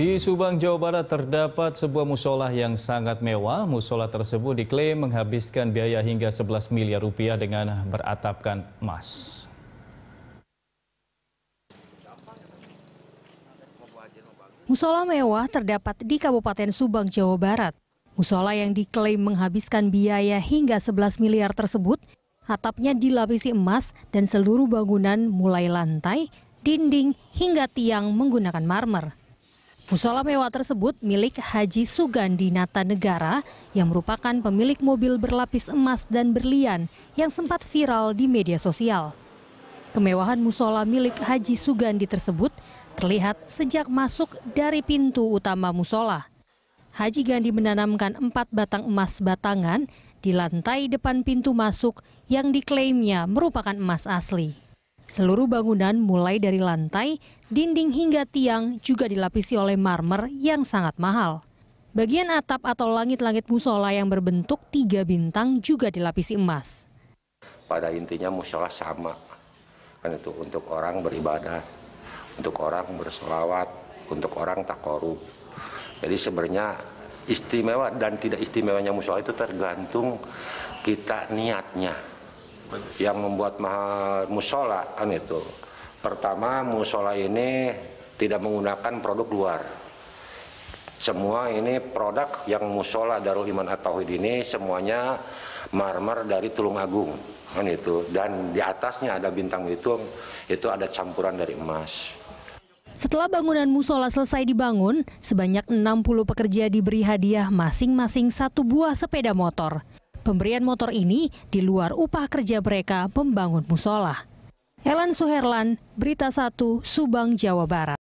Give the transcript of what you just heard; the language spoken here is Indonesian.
Di Subang, Jawa Barat terdapat sebuah musola yang sangat mewah. Musola tersebut diklaim menghabiskan biaya hingga 11 miliar rupiah dengan beratapkan emas. Musola mewah terdapat di Kabupaten Subang, Jawa Barat. Musola yang diklaim menghabiskan biaya hingga 11 miliar tersebut, atapnya dilapisi emas dan seluruh bangunan mulai lantai, dinding, hingga tiang menggunakan marmer. Musola mewah tersebut milik Haji Sugandi Nata Negara yang merupakan pemilik mobil berlapis emas dan berlian yang sempat viral di media sosial. Kemewahan musola milik Haji Sugandi tersebut terlihat sejak masuk dari pintu utama musola. Haji Gandhi menanamkan empat batang emas batangan di lantai depan pintu masuk yang diklaimnya merupakan emas asli. Seluruh bangunan mulai dari lantai, dinding hingga tiang juga dilapisi oleh marmer yang sangat mahal. Bagian atap atau langit-langit musola yang berbentuk tiga bintang juga dilapisi emas. Pada intinya musola sama, kan itu untuk orang beribadah, untuk orang bersolawat, untuk orang korup. Jadi sebenarnya istimewa dan tidak istimewanya musola itu tergantung kita niatnya yang membuat mahar musola kan itu. Pertama musola ini tidak menggunakan produk luar. Semua ini produk yang musola Darul Iman atauhid tauhid ini semuanya marmer dari Tulung Agung kan itu dan di atasnya ada bintang itu itu ada campuran dari emas. Setelah bangunan musola selesai dibangun, sebanyak 60 pekerja diberi hadiah masing-masing satu buah sepeda motor. Pemberian motor ini di luar upah kerja mereka membangun musola. Elan Suherlan, Berita 1, Subang, Jawa Barat.